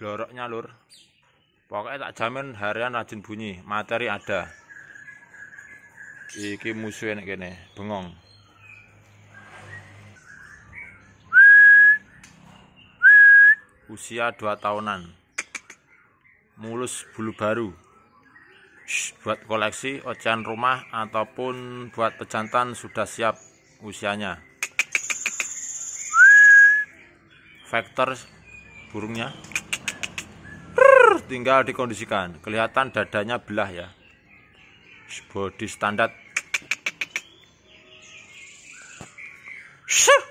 bloroknya lur. Pokoknya tak jamin harian rajin bunyi, materi ada. Iki musuh enak gini, bengong. Usia 2 tahunan. Mulus bulu baru. Shh, buat koleksi ocehan rumah ataupun buat pejantan sudah siap usianya. Faktor burungnya tinggal dikondisikan. Kelihatan dadanya belah ya. Body standar. Shoo!